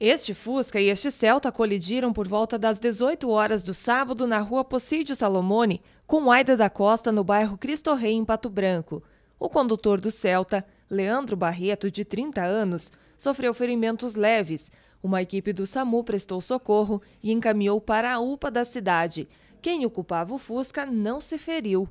Este Fusca e este Celta colidiram por volta das 18 horas do sábado na rua Possídio Salomone, com Aida da Costa, no bairro Cristo Rei, em Pato Branco. O condutor do Celta, Leandro Barreto, de 30 anos, sofreu ferimentos leves. Uma equipe do SAMU prestou socorro e encaminhou para a UPA da cidade. Quem ocupava o Fusca não se feriu.